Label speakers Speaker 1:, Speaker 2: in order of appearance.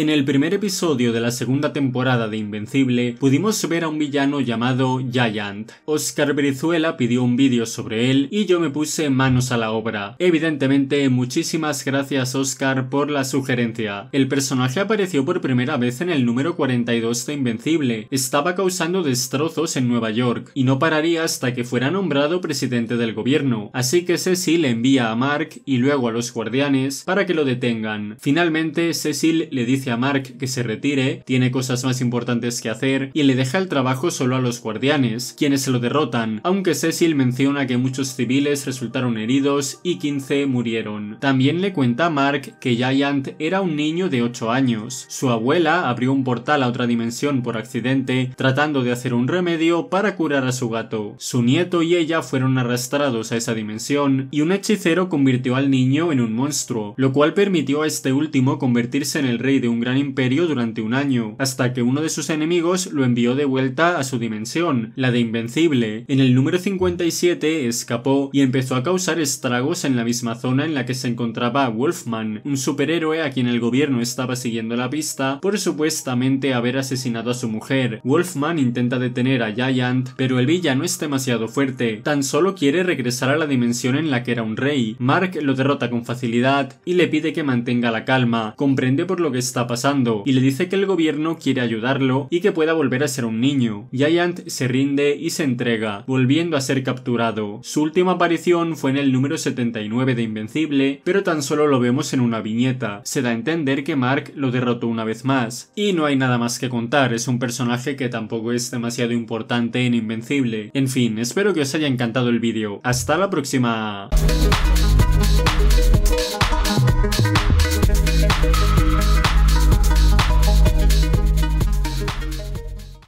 Speaker 1: En el primer episodio de la segunda temporada de Invencible pudimos ver a un villano llamado Giant. Oscar Brizuela pidió un vídeo sobre él y yo me puse manos a la obra. Evidentemente, muchísimas gracias Oscar por la sugerencia. El personaje apareció por primera vez en el número 42 de Invencible, estaba causando destrozos en Nueva York y no pararía hasta que fuera nombrado presidente del gobierno, así que Cecil envía a Mark y luego a los guardianes para que lo detengan. Finalmente, Cecil le dice a Mark que se retire, tiene cosas más importantes que hacer y le deja el trabajo solo a los guardianes, quienes se lo derrotan, aunque Cecil menciona que muchos civiles resultaron heridos y 15 murieron. También le cuenta a Mark que Giant era un niño de 8 años. Su abuela abrió un portal a otra dimensión por accidente, tratando de hacer un remedio para curar a su gato. Su nieto y ella fueron arrastrados a esa dimensión y un hechicero convirtió al niño en un monstruo, lo cual permitió a este último convertirse en el rey de un gran imperio durante un año, hasta que uno de sus enemigos lo envió de vuelta a su dimensión, la de Invencible. En el número 57 escapó y empezó a causar estragos en la misma zona en la que se encontraba Wolfman, un superhéroe a quien el gobierno estaba siguiendo la pista por supuestamente haber asesinado a su mujer. Wolfman intenta detener a Giant, pero el villano es demasiado fuerte, tan solo quiere regresar a la dimensión en la que era un rey. Mark lo derrota con facilidad y le pide que mantenga la calma, comprende por lo que está pasando y le dice que el gobierno quiere ayudarlo y que pueda volver a ser un niño. Giant se rinde y se entrega, volviendo a ser capturado. Su última aparición fue en el número 79 de Invencible, pero tan solo lo vemos en una viñeta. Se da a entender que Mark lo derrotó una vez más. Y no hay nada más que contar, es un personaje que tampoco es demasiado importante en Invencible. En fin, espero que os haya encantado el vídeo. Hasta la próxima.